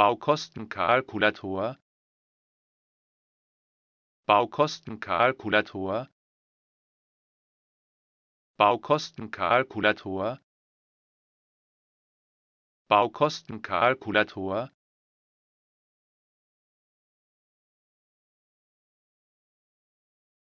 Baukostenkalkulator Baukostenkalkulator Baukostenkalkulator Baukostenkalkulator